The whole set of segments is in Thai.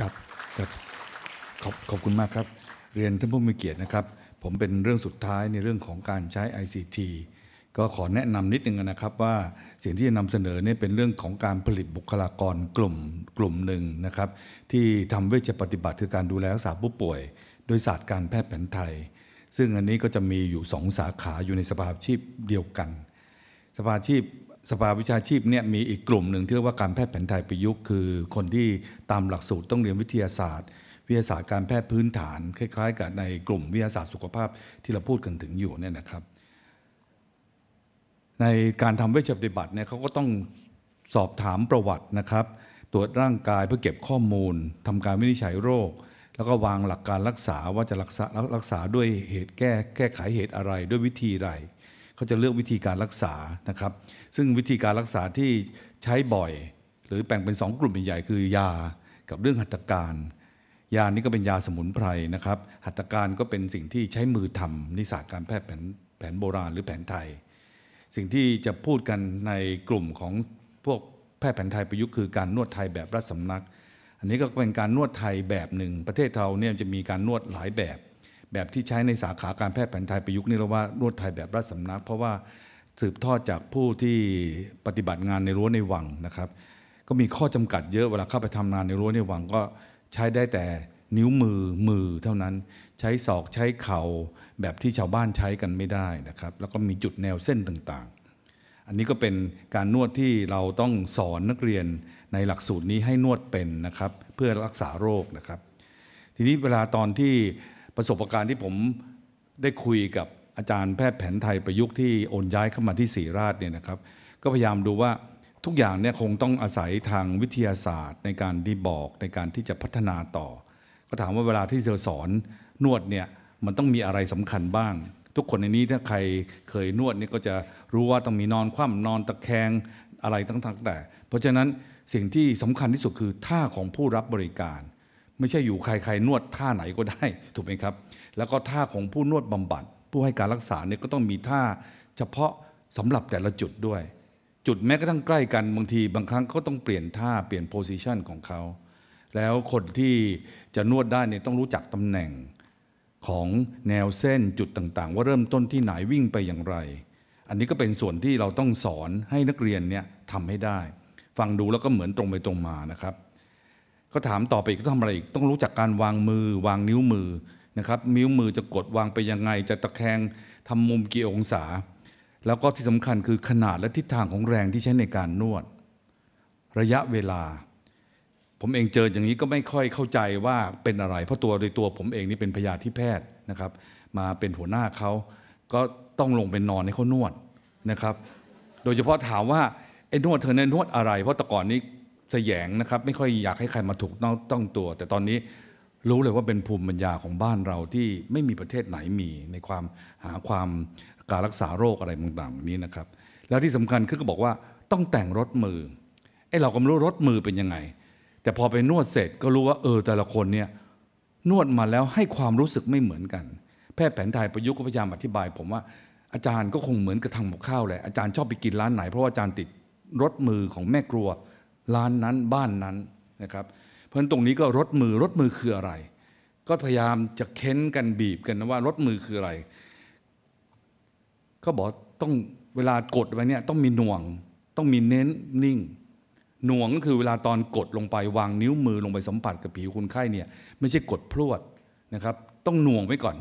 ครับครับขอบขอบคุณมากครับ เรียนท่านผู้มีเกียรตินะครับผมเป็นเรื่องสุดท้ายในเรื่องของการใช้ ICT ก็ขอแนะนำนิดนึงนะครับว่าสิ่งที่จะนำเสนอเนี่ยเป็นเรื่องของการผลิตบุคลากรกลุ่มกลุ่มหนึ่งนะครับที่ทำเวชปฏิบัติคือการดูแลรักษาผู้ป่วย โดยศาสตร์การแพทย์แผนไทย ซึ่งอันนี้ก็จะมีอยู่สองสาขาอยู่ในสภาชีพเดียวกัน สภาชีพสภาวิชาชีพเนี่ยมีอีกกลุ่มหนึ่งที่เรียกว่าการแพทย์แผนไทยประยุกต์ คือคนที่ตามหลักสูตรต้องเรียนวิทยาศาสตร์ วิทยาศาสตร์การแพทย์พื้นฐาน คล้าย ๆ กับในกลุ่มวิทยาศาสตร์สุขภาพที่เราพูดกันถึงอยู่เนี่ยนะครับ ในการทำเวชปฏิบัติเนี่ยเขาก็ต้องสอบถามประวัตินะครับ ตรวจร่างกายเพื่อเก็บข้อมูล ทำการวินิจฉัยโรค แล้วก็วางหลักการรักษาว่าจะรักษารกษาด้วยเหตุแก้ แก้ไขเหตุอะไร ด้วยวิธีไรเขาจะเลือกวิธีการรักษานะครับซึ่งวิธีการรักษาที่ใช้บ่อยหรือแบ่งเป็น 2 กลุ่มใหญ่ๆคือยากับเรื่องหัตถการ ยานี้ก็เป็นยาสมุนไพรนะครับ หัตถการก็เป็นสิ่งที่ใช้มือทำนิสาการแพทย์แผนแผนโบราณหรือแผนไทย สิ่งที่จะพูดกันในกลุ่มของพวกแพทย์แผนไทยประยุกต์คือการนวดไทยแบบรัฐสำนัก อันนี้ก็เป็นการนวดไทยแบบหนึ่งประเทศเราเนี่ยจะมีการนวดหลายแบบแบบที่ใช้ในสาขาการแพทย์แผนไทยประยุกต์นี่เราว่านวดไทยแบบรัฐสำนัก เพราะว่าสืบทอดจากผู้ที่ปฏิบัติงานในรั้วในวังนะครับ ก็มีข้อจำกัดเยอะเวลาเข้าไปทำงานในรั้วในวังก็ใช้ได้แต่นิ้วมือมือเท่านั้นใช้ศอกใช้เข่าแบบที่ชาวบ้านใช้กันไม่ได้นะครับ แล้วก็มีจุดแนวเส้นต่างๆ อันนี้ก็เป็นการนวดที่เราต้องสอนนักเรียนในหลักสูตรนี้ให้นวดเป็นนะครับเพื่อรักษาโรคนะครับ ทีนี้เวลาตอนที่ประสบการณ์ที่ผมได้คุยกับอาจารย์แพทย์แผนไทยประยุกต์ที่โอนย้ายเข้ามาที่ศรีราชเนี่ยนะครับ ก็พยายามดูว่าทุกอย่างเนี่ยคงต้องอาศัยทางวิทยาศาสตร์ ในการที่บอกในการที่จะพัฒนาต่อ ก็ถามว่าเวลาที่เธอสอนนวดเนี่ยมันต้องมีอะไรสำคัญบ้าง ทุกคนในนี้ถ้าใครเคยนวดนี่ก็จะรู้ว่าต้องมีนอนคว่ำนอนตะแคงอะไรตั้งแต่ เพราะฉะนั้นสิ่งที่สำคัญที่สุดคือท่าของผู้รับบริการ ไม่ใช่อยู่ใครๆนวดท่าไหนก็ได้ถูกไหมครับ แล้วก็ท่าของผู้นวดบำบัดผู้ให้การรักษาเนี่ยก็ต้องมีท่าเฉพาะสำหรับแต่ละจุดด้วย จุดแม้กระทั่งใกล้กันบางทีบางครั้งเขาต้องเปลี่ยนท่าเปลี่ยนโพสิชันของเขา แล้วคนที่จะนวดได้เนี่ยต้องรู้จักตำแหน่ง ของแนวเส้นจุดต่างๆว่าเริ่มต้นที่ไหนวิ่งไปอย่างไร อันนี้ก็เป็นส่วนที่เราต้องสอนให้นักเรียนเนี่ยทำให้ได้ ฟังดูแล้วก็เหมือนตรงไปตรงมานะครับ ก็ถามต่อไปอีกต้องทำอะไรอีกต้องรู้จักการวางมือ วางนิ้วมือนะครับมิ้วมือจะกดวางไปยังไง จะตะแคงทำมุมกี่องศา แล้วก็ที่สำคัญคือขนาดและทิศทางของแรงที่ใช้ในการนวด ระยะเวลา ผมเองเจออย่างนี้ก็ไม่ค่อยเข้าใจว่าเป็นอะไร เพราะตัวโดยตัวผมเองนี่เป็นพยาธิแพทย์นะครับ มาเป็นหัวหน้าเขาก็ต้องลงไปนอนให้เขานวดนะครับ โดยเฉพาะถามว่าไอ้นวดเธอเนี่ยนวดอะไร เพราะแต่ก่อนนี้แสยงนะครับ ไม่ค่อยอยากให้ใครมาถูกต้องตัว แต่ตอนนี้รู้เลยว่าเป็นภูมิปัญญาของบ้านเราที่ไม่มีประเทศไหนมีในความหาความการรักษาโรคอะไรต่างๆ นี้นะครับ แล้วที่สำคัญคือก็บอกว่าต้องแต่งรถมือไอ้เราก็ไม่รู้รถมือเป็นยังไง แต่พอไปนวดเสร็จก็รู้ว่าเออแต่ละคนเนี่ยนวดมาแล้วให้ความรู้สึกไม่เหมือนกัน แพทย์แผนไทยประยุกต์ก็พยายามอธิบาย ผมว่าอาจารย์ก็คงเหมือนกระทงหมกข้าวแหละอาจารย์ชอบไปกินร้านไหนเพราะว่าอาจารย์ติดรถมือของแม่ครัวร้านนั้นบ้านนั้นนะครับพราะตรงนี้ก็รถมือรถมือคืออะไร ก็พยายามจะเค้นกันบีบกันนะว่า รถมือคืออะไร ก็บอกต้องเวลากดไปเนี่ยต้องมีหน่วง ต้องมีเน้นนิ่ง หน่วงก็คือเวลาตอนกดลงไปวางนิ้วมือลงไปสัมผัสกับผิวคนไข้เนี่ยไม่ใช่กดพรวดนะครับ ต้องหน่วงไว้ก่อน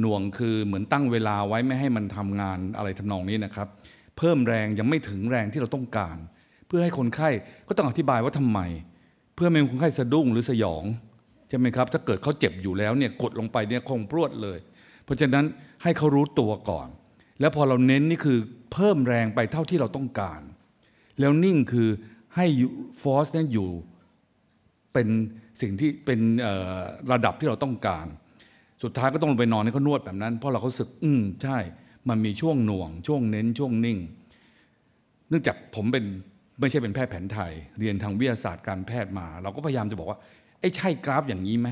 หน่วงคือเหมือนตั้งเวลาไว้ไม่ให้มันทำงานอะไรทำนองนี้นะครับ เพิ่มแรงยังไม่ถึงแรงที่เราต้องการ เพื่อให้คนไข้ก็ต้องอธิบายว่าทำไมพื่อไม่ให้คนไข้สะดุ้งหรือสยองใช่ไหมครับ ถ้าเกิดเขาเจ็บอยู่แล้วเนี่ยกดลงไปเนี่ยคงพรวดเลย เพราะฉะนั้นให้เขารู้ตัวก่อน แล้วพอเราเน้นนี่คือเพิ่มแรงไปเท่าที่เราต้องการ แล้วนิ่งคือให้ฟอสเนี่ยอยู่เป็นสิ่งที่เป็นระดับที่เราต้องการ สุดท้ายก็ต้องไปนอนให้เขานวดแบบนั้นเพราะเราเขาสึกอืมใช่ มันมีช่วงหน่วง ช่วงเน้นช่วงนิ่ง เนื่องจากผมเป็นไม่ใช่เป็นแพทย์แผนไทย เรียนทางวิทยาศาสตร์การแพทย์มา เราก็พยายามจะบอกว่าไอ้ใช่กราฟอย่างนี้ไหม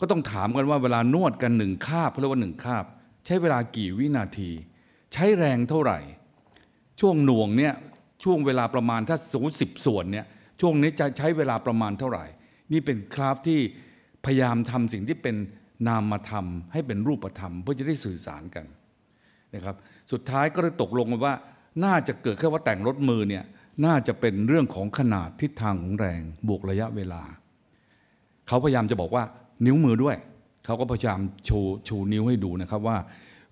ก็ต้องถามกันว่าเวลานวดกันหนึ่งคาบเขาเรียกว่าหนึ่งคาบใช้เวลากี่วินาที ใช้แรงเท่าไหร่ ช่วงหน่วงเนี่ยช่วงเวลาประมาณถ้าสูงสิบส่วนเนี่ย ช่วงนี้จะใช้เวลาประมาณเท่าไหร่ นี่เป็นกราฟที่พยายามทำสิ่งที่เป็นนามธรรม ให้เป็นรูปธรรมเพื่อจะได้สื่อสารกันนะครับ สุดท้ายก็ได้ตกลงกันว่า น่าจะเกิดแค่ว่าแต่งรถมือเนี่ยน่าจะเป็นเรื่องของขนาดทิศทางของแรงบวกระยะเวลา เขาพยายามจะบอกว่านิ้วมือด้วย เขาก็พยายามชูชูนิ้วให้ดูนะครับว่า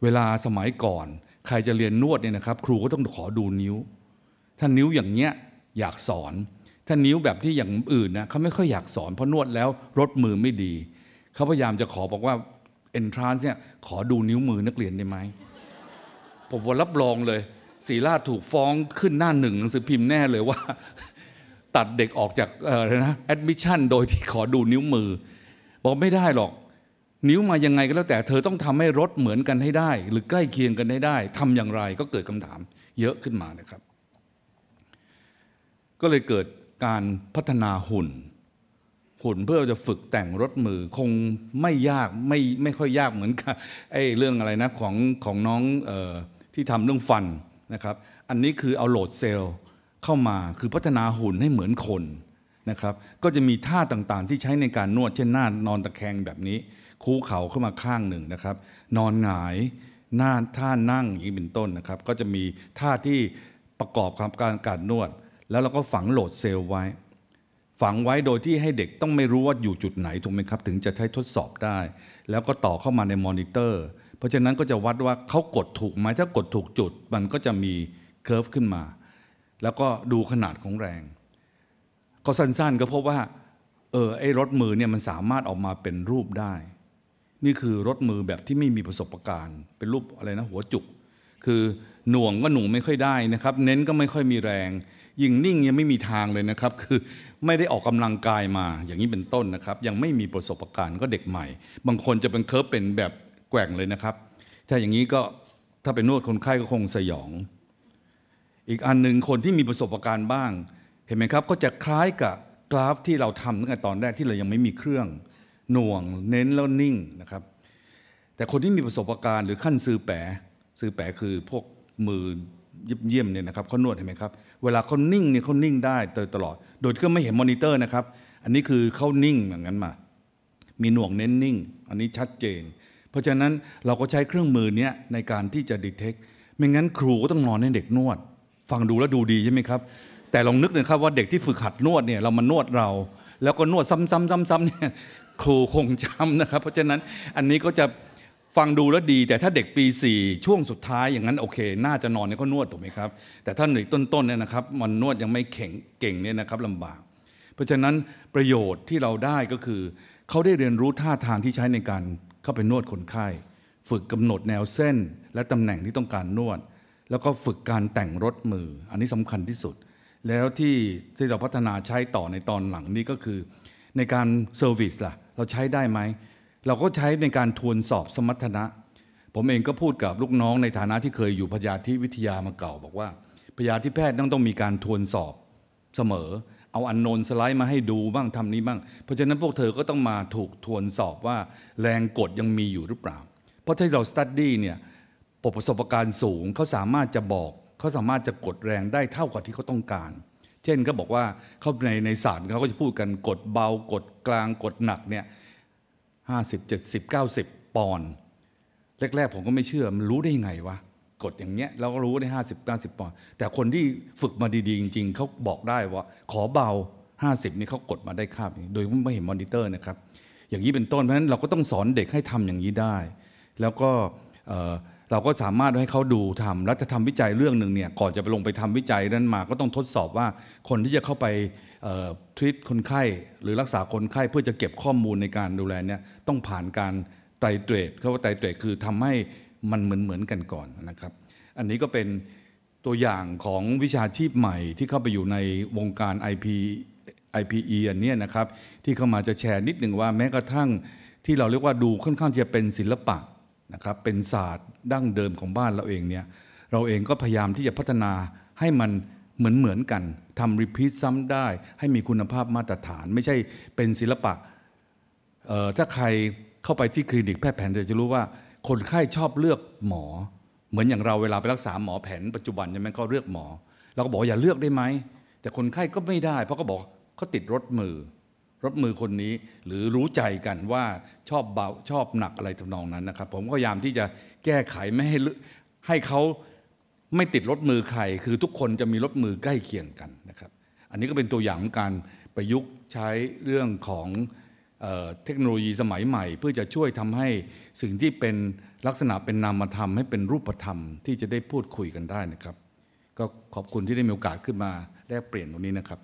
เวลาสมัยก่อน ใครจะเรียนนวดเนี่ยนะครับ ครูก็ต้องขอดูนิ้ว ถ้านิ้วอย่างเนี้ยอยากสอน ถ้านิ้วแบบที่อย่างอื่นนะเขาไม่ค่อยอยากสอนเพราะนวดแล้วรถมือไม่ดีเขาพยายามจะขอบอกว่า entrance เนี่ยขอดูนิ้วมือนักเรียนได้ไหมผมว่ารับรองเลยศรีราชถูกฟ้องขึ้นหน้าหนึ่งหนังสือพิมพ์แน่เลยว่าตัดเด็กออกจากเออนะแอดมิชชั่นโดยที่ขอดูนิ้วมือ บอกไม่ได้หรอก นิ้วมายังไงก็แล้วแต่เธอต้องทำให้รถเหมือนกันให้ได้ หรือใกล้เคียงกันให้ได้ ทำอย่างไรก็เกิดคำถามเยอะขึ้นมานะครับ ก็เลยเกิดการพัฒนาหุ่น หุ่นเพื่อจะฝึกแต่งรถมือคงไม่ยากไม่ไม่ค่อยยากเหมือนกับไอ้เรื่องอะไรนะของของน้องออที่ทำเรื่องฟันนะครับ อันนี้คือเอาโหลดเซลล์เข้ามา คือพัฒนาหุ่นให้เหมือนคนนะครับ ก็จะมีท่าต่างๆที่ใช้ในการนวด เช่นหน้านอนตะแคงแบบนี้ คูเข่าเข้ามาข้างหนึ่งนะครับ นอนหงายหน้าท่านั่ง อย่างเป็นต้นนะครับ ก็จะมีท่าที่ประกอบกับการการนวด แล้วเราก็ฝังโหลดเซลล์ไว้ ฝังไว้โดยที่ให้เด็กต้องไม่รู้ว่าอยู่จุดไหนถูกไหมครับ ถึงจะใช้ทดสอบได้ แล้วก็ต่อเข้ามาในมอนิเตอร์เพราะฉะนั้นก็จะวัดว่าเขากดถูกไหมถ้ากดถูกจุด มันก็จะมีเคอร์ฟขึ้นมา แล้วก็ดูขนาดของแรง ก็สั้นๆ ก็พบว่า เออไอ้รถมือเนี่ยมันสามารถออกมาเป็นรูปได้ นี่คือรถมือแบบที่ไม่มีประสบการณ์ เป็นรูปอะไรนะหัวจุกคือหน่วงก็หน่วงไม่ค่อยได้นะครับ เน้นก็ไม่ค่อยมีแรง ยิ่งนิ่งยังไม่มีทางเลยนะครับ คือไม่ได้ออกกำลังกายมาอย่างนี้เป็นต้นนะครับ ยังไม่มีประสบการณ์ก็เด็กใหม่ บางคนจะเป็นเคิร์ฟเป็นแบบแกว่งเลยนะครับ ถ้าอย่างนี้ก็ถ้าเป็นนวดคนไข้ก็คงสยอง อีกอันหนึ่งคนที่มีประสบการณ์บ้างเห็นไหมครับ ก็จะคล้ายกับกราฟที่เราทำตั้งแต่ตอนแรกที่เรายังไม่มีเครื่อง หน่วง เน้นแล้วนิ่งนะครับ แต่คนที่มีประสบการณ์ หรือขั้นซื้อแปรซื้อแปรคือพวกมือเยี่ยมเนี่ยนะครับเขานวดเห็นไหมครับ เวลาเขานิ่งเนี่ยเขานิ่งได้ตลอด โดยที่ก็ไม่เห็นมอนิเตอร์นะครับ อันนี้คือเขานิ่งอย่างนั้นมา มีหน่วงเน้นนิ่ง อันนี้ชัดเจนราะฉะนั้นเราก็ใช้เครื่องมือนี้ในการที่จะดีเทค ไม่งั้นครูก็ต้องนอนให้เด็กนวด ฟังดูแล้วดูดีใช่ไหมครับ แต่ลองนึกนะครับว่าเด็กที่ฝึกหัดนวดเนี่ยเรามานวดเรา แล้วก็นวดซ้ำๆๆๆเนี่ยครูคงจำนะครับ เพราะฉะนั้นอันนี้ก็จะฟังดูแล้วดี แต่ถ้าเด็กปี 4 ช่วงสุดท้ายอย่างนั้นโอเค น่าจะนอนเนี่ยก็นวดถูกไหมครับ แต่ถ้าหนึ่งต้นๆเนี่ยนะครับ มันนวดยังไม่แข็งเก่งเนี่ยนะครับลำบาก เพราะฉะนั้นประโยชน์ที่เราได้ก็คือเขาได้เรียนรู้ท่าทางที่ใช้ในการเข้าไปนวดคนไข้ ฝึกกำหนดแนวเส้นและตำแหน่งที่ต้องการนวด แล้วก็ฝึกการแต่งรถมืออันนี้สำคัญที่สุด แล้วที่ที่เราพัฒนาใช้ต่อในตอนหลังนี้ก็คือในการเซอร์วิสล่ะเราใช้ได้ไหม เราก็ใช้ในการทวนสอบสมรรถนะ ผมเองก็พูดกับลูกน้องในฐานะที่เคยอยู่พยาธิวิทยามาเก่า บอกว่าพยาธิแพทย์ต้องต้องมีการทวนสอบเสมอเอาอันโนนสไลด์มาให้ดูบ้างทำนี้บ้าง เพราะฉะนั้นพวกเธอก็ต้องมาถูกทวนสอบว่า แรงกดยังมีอยู่หรือเปล่า เพราะถ้าเราสตัดดี้เนี่ยประสบการณ์สูงเขาสามารถจะบอก เขาสามารถจะกดแรงได้เท่ากับที่เขาต้องการ เช่นเขาบอกว่าเขาในในศาสตร์เขาก็จะพูดกันกดเบากดกลางกดหนักเนี่ยห้าสิบเจ็ดสิบเก้าสิบปอนด์แรกๆผมก็ไม่เชื่อมันรู้ได้ยังไงวะดอย่างเงี้ยเราก็รู้ได้ห้าสิบเก้าสิบปอนด์แต่คนที่ฝึกมาดีๆจริง ๆเขาบอกได้ว่าขอเบาห้าสิบนี่เขากดมาได้คาบนี้โดยไม่เห็นมอนิเตอร์นะครับ อย่างนี้เป็นต้นเพราะฉะนั้นเราก็ต้องสอนเด็กให้ทำอย่างนี้ได้ แล้วก็เราก็สามารถให้เขาดูทำแล้วจะทำวิจัยเรื่องหนึ่งเนี่ย ก่อนจะไปลงไปทำวิจัยนั้นมา ก็ต้องทดสอบว่า คนที่จะเข้าไปทวิตคนไข้ หรือรักษาคนไข้เพื่อจะเก็บข้อมูลในการดูแลเนี่ยต้องผ่านการไตเตรดเขาว่าไตเตรดคือทำให้มันเหมือนเหมือนกันก่อนนะครับ อันนี้ก็เป็นตัวอย่างของวิชาชีพใหม่ที่เข้าไปอยู่ในวงการ IP IPE อันนี้นะครับที่เข้ามาจะแชร์นิดหนึ่งว่าแม้กระทั่งที่เราเรียกว่าดูค่อนข้างจะเป็นศิลปะนะครับเป็นศาสตร์ ดั้งเดิมของบ้านเราเองเนี่ยเราเองก็พยายามที่จะพัฒนาให้มันเหมือนเหมือนกันทำรีพีทซ้ำได้ให้มีคุณภาพมาตรฐาน ไม่ใช่เป็นศิลปะถ้าใครเข้าไปที่คลินิกแพทย์แผนจะรู้ว่าคนไข้ชอบเลือกหมอ เหมือนอย่างเราเวลาไปรักษาหมอแผนปัจจุบันใช่ไหมก็เลือกหมอเราก็บอกอย่าเลือกได้ไหม แต่คนไข้ก็ไม่ได้ เพราะก็บอกเขาติดรถมือ รถมือคนนี้หรือรู้ใจกันว่าชอบเบาชอบหนักอะไรทำนองนั้นนะครับ ผมก็พยายามที่จะแก้ไขไม่ให้ให้เขาไม่ติดรถมือใครคือทุกคนจะมีรถมือใกล้เคียงกันนะครับ อันนี้ก็เป็นตัวอย่างการประยุกต์ใช้เรื่องของเทคโนโลยีสมัยใหม่เพื่อจะช่วยทำให้ สิ่งที่เป็นลักษณะเป็นนามธรรมให้เป็นรูปธรรมที่จะได้พูดคุยกันได้นะครับ ก็ขอบคุณที่ได้มีโอกาสขึ้นมาแลกเปลี่ยนตรงนี้นะครับ